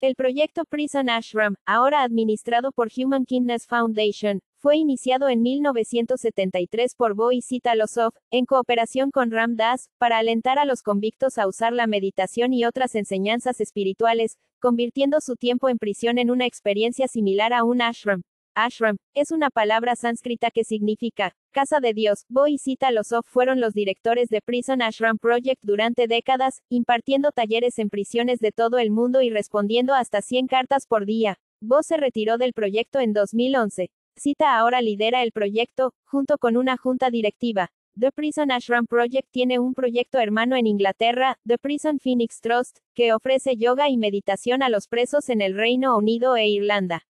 El proyecto Prison Ashram, ahora administrado por Human Kindness Foundation, fue iniciado en 1973 por Boy Sitalosov, en cooperación con Ram Das, para alentar a los convictos a usar la meditación y otras enseñanzas espirituales, convirtiendo su tiempo en prisión en una experiencia similar a un ashram. Ashram, es una palabra sánscrita que significa casa de Dios. Bo y Sita Losov fueron los directores de Prison Ashram Project durante décadas, impartiendo talleres en prisiones de todo el mundo y respondiendo hasta 100 cartas por día. Bo se retiró del proyecto en 2011. Sita ahora lidera el proyecto, junto con una junta directiva. The Prison Ashram Project tiene un proyecto hermano en Inglaterra, The Prison Phoenix Trust, que ofrece yoga y meditación a los presos en el Reino Unido e Irlanda.